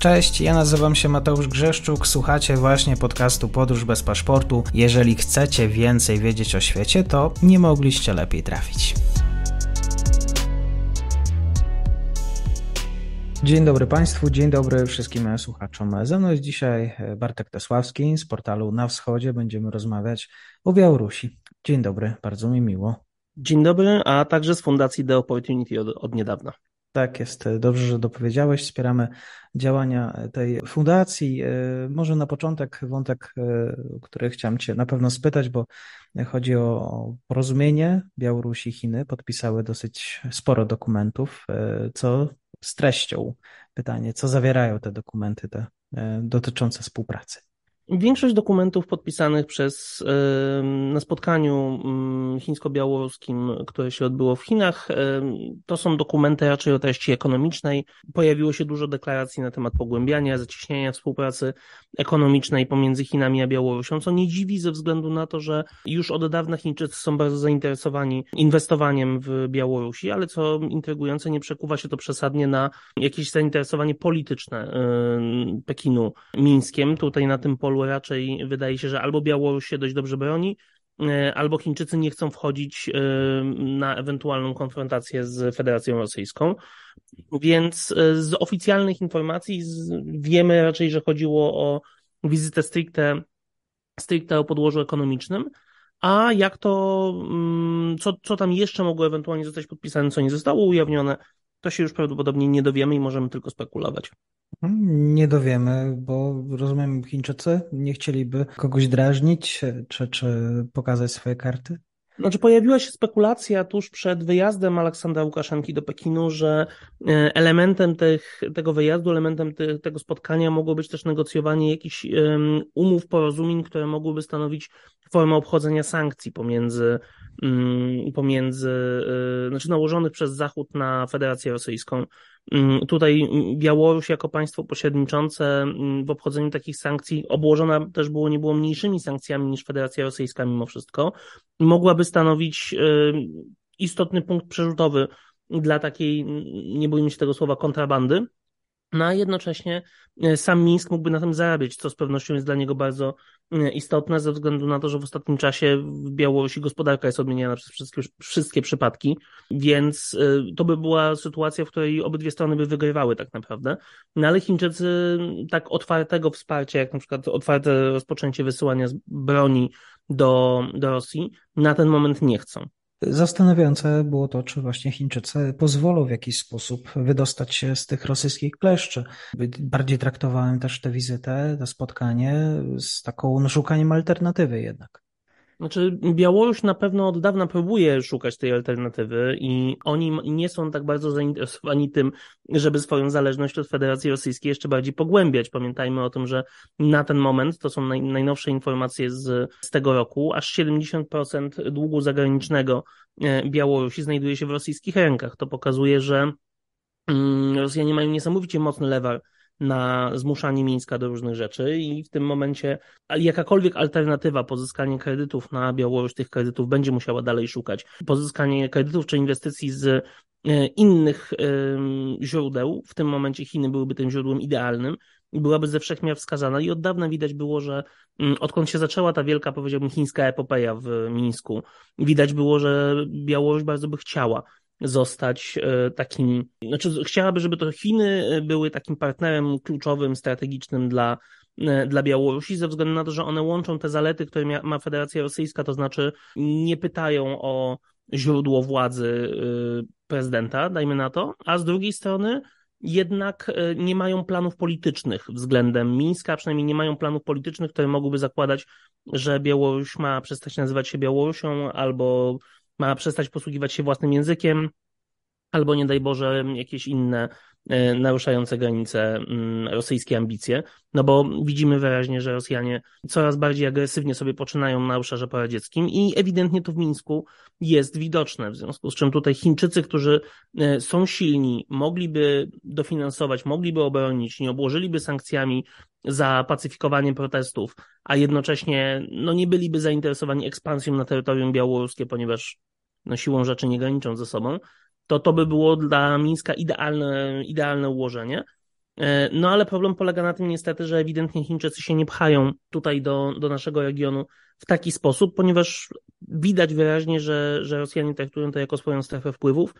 Cześć, ja nazywam się Mateusz Grzeszczuk, słuchacie właśnie podcastu Podróż bez paszportu. Jeżeli chcecie więcej wiedzieć o świecie, to nie mogliście lepiej trafić. Dzień dobry Państwu, dzień dobry wszystkim słuchaczom. Ze mną jest dzisiaj e, Bartek Tesławski z portalu Na Wschodzie. Będziemy rozmawiać o Białorusi. Dzień dobry, bardzo mi miło. Dzień dobry, a także z Fundacji The Opportunity od, od niedawna. Tak jest, dobrze, że dopowiedziałeś. Wspieramy działania tej fundacji. E, może na początek wątek, e, który chciałem Cię na pewno spytać, bo chodzi o porozumienie Białorusi i Chiny. Podpisały dosyć sporo dokumentów. E, co z treścią? Pytanie, co zawierają te dokumenty te dotyczące współpracy? Większość dokumentów podpisanych przez na spotkaniu mm, chińsko-białoruskim, które się odbyło w Chinach, to są dokumenty raczej o treści ekonomicznej. Pojawiło się dużo deklaracji na temat pogłębiania, zacieśniania współpracy ekonomicznej pomiędzy Chinami a Białorusią, co nie dziwi ze względu na to, że już od dawna Chińczycy są bardzo zainteresowani inwestowaniem w Białorusi, ale co intrygujące, nie przekuwa się to przesadnie na jakieś zainteresowanie polityczne Pekinu Mińskiem. Tutaj na tym polu raczej, wydaje się, że albo Białoruś się dość dobrze broni, e, albo Chińczycy nie chcą wchodzić e, na ewentualną konfrontację z Federacją Rosyjską. Więc e, z oficjalnych informacji wiemy raczej, że chodziło o wizytę stricte, stricte o podłożu ekonomicznym. A jak to, mm, co, co tam jeszcze mogło ewentualnie zostać podpisane, co nie zostało ujawnione, to się już prawdopodobnie nie dowiemy i możemy tylko spekulować. Hmm, nie dowiemy, bo rozumiem, Chińczycy nie chcieliby kogoś drażnić czy, czy pokazać swoje karty. Znaczy pojawiła się spekulacja tuż przed wyjazdem Aleksandra Łukaszenki do Pekinu, że e, elementem tych, tego wyjazdu, elementem te, tego spotkania mogło być też negocjowanie jakichś um, umów, porozumień, które mogłyby stanowić formę obchodzenia sankcji pomiędzy, um, pomiędzy um, znaczy nałożonych przez Zachód na Federację Rosyjską. Mm, tutaj Białoruś jako państwo pośredniczące mm, w obchodzeniu takich sankcji, obłożona też było nie było mniejszymi sankcjami niż Federacja Rosyjska mimo wszystko, mogłaby stanowić y, istotny punkt przerzutowy dla takiej, mm, nie bójmy się tego słowa, kontrabandy, no a jednocześnie e, sam Mińsk mógłby na tym zarabiać, co z pewnością jest dla niego bardzo e, istotne, ze względu na to, że w ostatnim czasie w Białorusi gospodarka jest odmieniana przez wszystkie, wszystkie przypadki, więc e, to by była sytuacja, w której obydwie strony by wygrywały tak naprawdę. No ale Chińczycy tak otwartego wsparcia, jak na przykład otwarte rozpoczęcie wysyłania broni do, do Rosji, na ten moment nie chcą. Zastanawiające było to, czy właśnie Chińczycy pozwolą w jakiś sposób wydostać się z tych rosyjskich kleszczy. Bardziej traktowałem też tę wizytę, to spotkanie z taką szukaniem alternatywy jednak. Znaczy, Białoruś na pewno od dawna próbuje szukać tej alternatywy i oni nie są tak bardzo zainteresowani tym, żeby swoją zależność od Federacji Rosyjskiej jeszcze bardziej pogłębiać. Pamiętajmy o tym, że na ten moment, to są naj, najnowsze informacje z, z tego roku, aż 70% długu zagranicznego e, Białorusi znajduje się w rosyjskich rękach. To pokazuje, że mm, Rosjanie mają niesamowicie mocny lewar na zmuszanie Mińska do różnych rzeczy i w tym momencie jakakolwiek alternatywa pozyskanie kredytów na Białoruś tych kredytów będzie musiała dalej szukać. Pozyskanie kredytów czy inwestycji z e, innych e, źródeł, w tym momencie Chiny byłyby tym źródłem idealnym, byłaby ze wszechmiar wskazana i od dawna widać było, że mm, odkąd się zaczęła ta wielka, powiedziałbym, chińska epopeja w e, Mińsku, widać było, że Białoruś bardzo by chciała zostać e, takim, znaczy chciałaby, żeby to Chiny e, były takim partnerem kluczowym, strategicznym dla e, dla Białorusi, ze względu na to, że one łączą te zalety, które ma Federacja Rosyjska, to znaczy nie pytają o źródło władzy prezydenta, dajmy na to, a z drugiej strony jednak nie mają planów politycznych względem Mińska, przynajmniej nie mają planów politycznych, które mogłyby zakładać, że Białoruś ma przestać nazywać się Białorusią albo ma przestać posługiwać się własnym językiem, albo nie daj Boże jakieś inne e, naruszające granice mm, rosyjskie ambicje, no bo widzimy wyraźnie, że Rosjanie coraz bardziej agresywnie sobie poczynają na obszarze poradzieckim i ewidentnie to w Mińsku jest widoczne, w związku z czym tutaj Chińczycy, którzy e, są silni, mogliby dofinansować, mogliby obronić, nie obłożyliby sankcjami za pacyfikowanie protestów, a jednocześnie no, nie byliby zainteresowani ekspansją na terytorium białoruskie, ponieważ no siłą rzeczy nie graniczą ze sobą, to to by było dla Mińska idealne, idealne ułożenie. E, no ale problem polega na tym niestety, że ewidentnie Chińczycy się nie pchają tutaj do, do naszego regionu w taki sposób, ponieważ widać wyraźnie, że, że Rosjanie traktują to jako swoją strefę wpływów,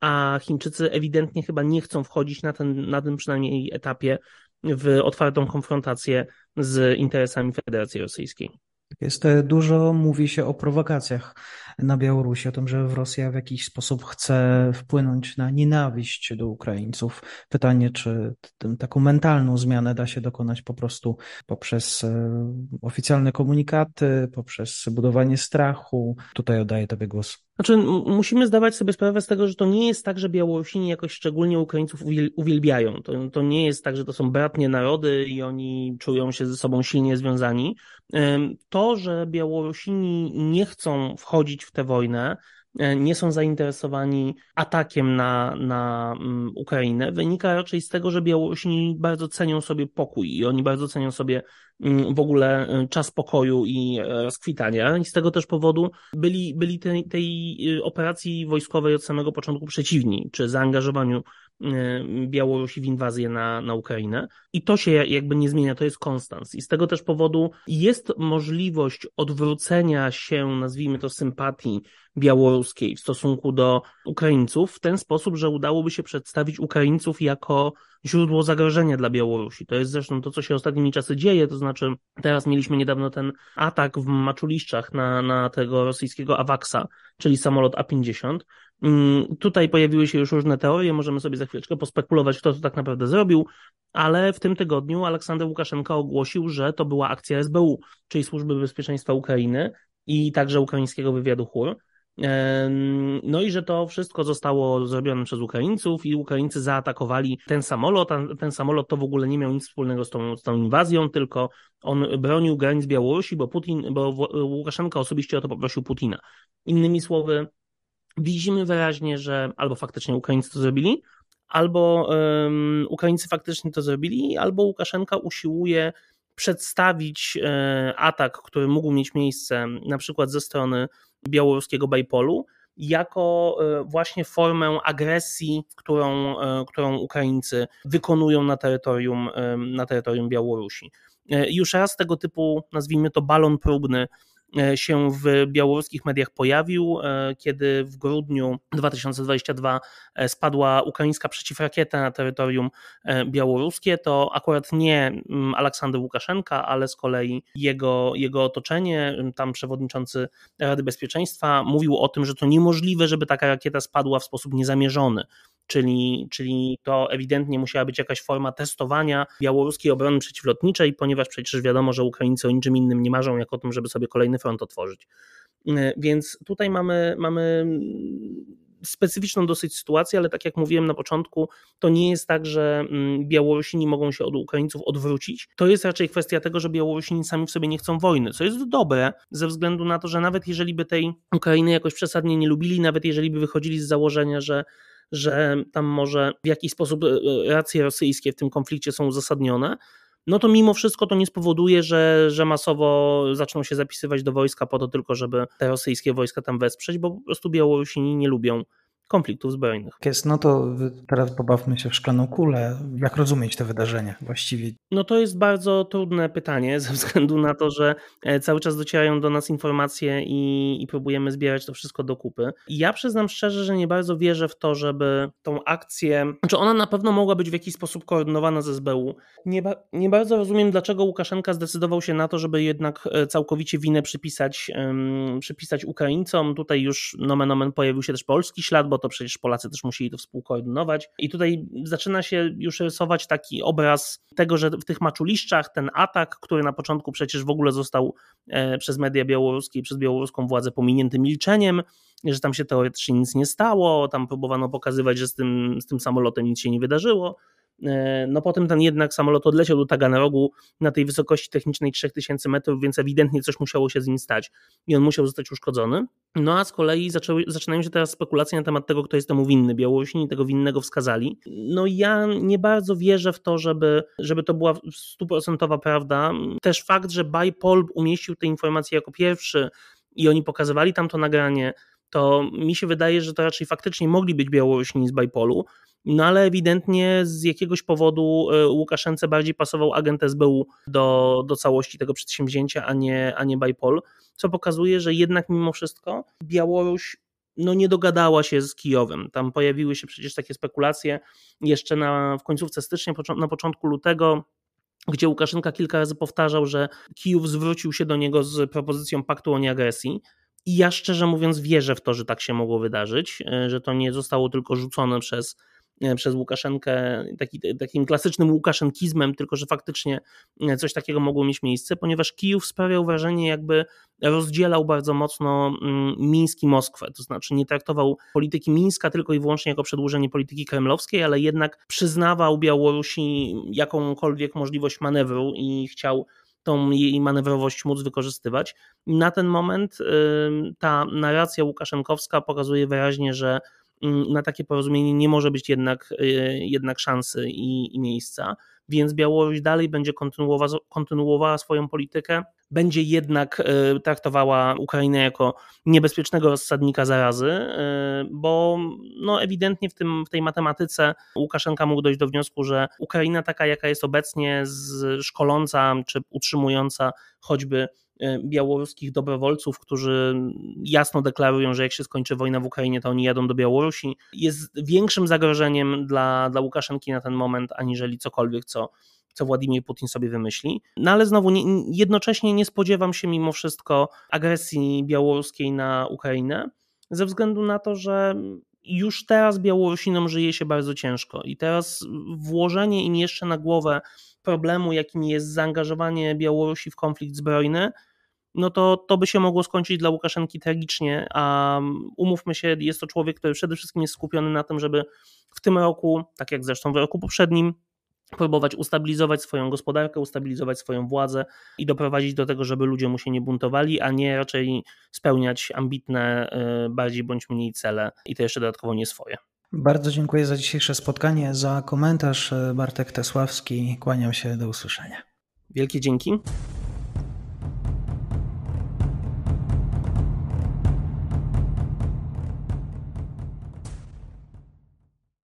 a Chińczycy ewidentnie chyba nie chcą wchodzić na, ten, na tym przynajmniej etapie w otwartą konfrontację z interesami Federacji Rosyjskiej. Tak jest e, dużo mówi się o prowokacjach na Białorusi, o tym, że Rosja w jakiś sposób chce wpłynąć na nienawiść do Ukraińców. Pytanie, czy tym, taką mentalną zmianę da się dokonać po prostu poprzez e, oficjalne komunikaty, e, poprzez budowanie strachu. Tutaj oddaję Tobie głos. Znaczy, musimy zdawać sobie sprawę z tego, że to nie jest tak, że Białorusini jakoś szczególnie Ukraińców uwielbiają. To, to nie jest tak, że to są bratnie narody i oni czują się ze sobą silnie związani. To, że Białorusini nie chcą wchodzić w tę wojnę, E, nie są zainteresowani atakiem na, na mm, Ukrainę, wynika raczej z tego, że Białorusini bardzo cenią sobie pokój i oni bardzo cenią sobie mm, w ogóle e, czas pokoju i e, rozkwitania. I z tego też powodu byli, byli tej, tej operacji wojskowej od samego początku przeciwni, czy zaangażowaniu Białorusi w inwazję na, na Ukrainę. I to się jakby nie zmienia, to jest konstans. I z tego też powodu jest możliwość odwrócenia się, nazwijmy to, sympatii białoruskiej w stosunku do Ukraińców w ten sposób, że udałoby się przedstawić Ukraińców jako źródło zagrożenia dla Białorusi. To jest zresztą to, co się ostatnimi czasy dzieje, to znaczy teraz mieliśmy niedawno ten atak w Maczuliszczach na, na tego rosyjskiego Awaksa, czyli samolot A-50. Tutaj pojawiły się już różne teorie, możemy sobie za chwileczkę pospekulować, kto to tak naprawdę zrobił, ale w tym tygodniu Aleksander Łukaszenka ogłosił, że to była akcja SBU, czyli Służby Bezpieczeństwa Ukrainy i także ukraińskiego wywiadu HUR, no i że to wszystko zostało zrobione przez Ukraińców i Ukraińcy zaatakowali ten samolot. Ten samolot to w ogóle nie miał nic wspólnego z tą, z tą inwazją, tylko on bronił granic Białorusi, bo Putin, bo Łukaszenka osobiście o to poprosił Putina. Innymi słowy, widzimy wyraźnie, że albo faktycznie Ukraińcy to zrobili, albo um, Ukraińcy faktycznie to zrobili, albo Łukaszenka usiłuje przedstawić e, atak, który mógł mieć miejsce na przykład ze strony białoruskiego Bajpolu jako e, właśnie formę agresji, którą, e, którą Ukraińcy wykonują na terytorium, e, na terytorium Białorusi. Już raz tego typu, nazwijmy to balon próbny, E, się w białoruskich mediach pojawił, e, kiedy w grudniu 2022 e, spadła ukraińska przeciwrakieta na terytorium białoruskie, to akurat nie mm, Aleksander Łukaszenka, ale z kolei jego, jego otoczenie, tam przewodniczący Rady Bezpieczeństwa mówił o tym, że to niemożliwe, żeby taka rakieta spadła w sposób niezamierzony, czyli, czyli to ewidentnie musiała być jakaś forma testowania białoruskiej obrony przeciwlotniczej, ponieważ przecież wiadomo, że Ukraińcy o niczym innym nie marzą, jak o tym, żeby sobie kolejny front otworzyć. Y, więc tutaj mamy, mamy specyficzną dosyć sytuację, ale tak jak mówiłem na początku, to nie jest tak, że mm, Białorusini mogą się od Ukraińców odwrócić. To jest raczej kwestia tego, że Białorusini sami w sobie nie chcą wojny, co jest dobre ze względu na to, że nawet jeżeli by tej Ukrainy jakoś przesadnie nie lubili, nawet jeżeli by wychodzili z założenia, że że tam może w jakiś sposób e, e, racje rosyjskie w tym konflikcie są uzasadnione, no to mimo wszystko to nie spowoduje, że, że masowo zaczną się zapisywać do wojska po to tylko, żeby te rosyjskie wojska tam wesprzeć, bo po prostu Białorusini nie lubią konfliktów zbrojnych. Jest, no to teraz pobawmy się w szklaną kulę. Jak rozumieć te wydarzenia właściwie? No to jest bardzo trudne pytanie ze względu na to, że e, cały czas docierają do nas informacje i, i próbujemy zbierać to wszystko do kupy. I ja przyznam szczerze, że nie bardzo wierzę w to, żeby tą akcję, znaczy ona na pewno mogła być w jakiś sposób koordynowana ze SBU. Nie, ba, nie bardzo rozumiem, dlaczego Łukaszenka zdecydował się na to, żeby jednak e, całkowicie winę przypisać, um, przypisać Ukraińcom. Tutaj już nomen omen pojawił się też polski ślad, bo to przecież Polacy też musieli to współkoordynować. I tutaj zaczyna się już rysować taki obraz tego, że w tych maczuliszczach ten atak, który na początku przecież w ogóle został e, przez media białoruskie i przez białoruską władzę pominięty milczeniem, że tam się teoretycznie nic nie stało, tam próbowano pokazywać, że z tym, z tym samolotem nic się nie wydarzyło. E, no potem ten jednak samolot odleciał do Taganarogu na tej wysokości technicznej 3000 metrów, więc ewidentnie coś musiało się z nim stać i on musiał zostać uszkodzony. No a z kolei zaczęły, zaczynają się teraz spekulacje na temat tego, kto jest temu winny. Białorusini tego winnego wskazali. No ja nie bardzo wierzę w to, żeby, żeby to była stuprocentowa prawda. Też fakt, że Bajpol umieścił te informacje jako pierwszy i oni pokazywali tam to nagranie, to mi się wydaje, że to raczej faktycznie mogli być Białorusini z Bajpolu, no ale ewidentnie z jakiegoś powodu e, Łukaszence bardziej pasował agent SBU do, do całości tego przedsięwzięcia, a nie, a nie Bajpol, co pokazuje, że jednak mimo wszystko Białoruś no nie dogadała się z Kijowem. Tam pojawiły się przecież takie spekulacje jeszcze na, w końcówce stycznia, na początku lutego, gdzie Łukaszenka kilka razy powtarzał, że Kijów zwrócił się do niego z propozycją paktu o nieagresji, i ja szczerze mówiąc wierzę w to, że tak się mogło wydarzyć, e, że to nie zostało tylko rzucone przez, e, przez Łukaszenkę taki, takim klasycznym łukaszenkizmem, tylko że faktycznie e, coś takiego mogło mieć miejsce, ponieważ Kijów sprawiał wrażenie, jakby rozdzielał bardzo mocno mm, Miński i Moskwę, to znaczy nie traktował polityki Mińska tylko i wyłącznie jako przedłużenie polityki kremlowskiej, ale jednak przyznawał Białorusi jakąkolwiek możliwość manewru i chciał tą jej manewrowość móc wykorzystywać. Na ten moment ta narracja Łukaszenkowska pokazuje wyraźnie, że na takie porozumienie nie może być jednak, y, jednak szansy i, i miejsca więc Białoruś dalej będzie kontynuowała, kontynuowała swoją politykę, będzie jednak e, traktowała Ukrainę jako niebezpiecznego rozsadnika zarazy, e, bo no ewidentnie w, tym, w tej matematyce Łukaszenka mógł dojść do wniosku, że Ukraina taka, jaka jest obecnie, szkoląca czy utrzymująca choćby E, białoruskich dobrowolców, którzy jasno deklarują, że jak się skończy wojna w Ukrainie, to oni jadą do Białorusi, jest większym zagrożeniem dla, dla Łukaszenki na ten moment, aniżeli cokolwiek, co co Władimir Putin sobie wymyśli. No ale znowu, nie, jednocześnie nie spodziewam się mimo wszystko agresji białoruskiej na Ukrainę, ze względu na to, że już teraz Białorusinom żyje się bardzo ciężko i teraz włożenie im jeszcze na głowę problemu, jakim jest zaangażowanie Białorusi w konflikt zbrojny, no to to by się mogło skończyć dla Łukaszenki tragicznie, a mm, umówmy się, jest to człowiek, który przede wszystkim jest skupiony na tym, żeby w tym roku, tak jak zresztą w roku poprzednim, próbować ustabilizować swoją gospodarkę, ustabilizować swoją władzę i doprowadzić do tego, żeby ludzie mu się nie buntowali, a nie raczej spełniać ambitne, y, bardziej bądź mniej cele i to jeszcze dodatkowo nie swoje. Bardzo dziękuję za dzisiejsze spotkanie, za komentarz. Y, Bartek Tesławski, kłaniam się, do usłyszenia. Wielkie dzięki.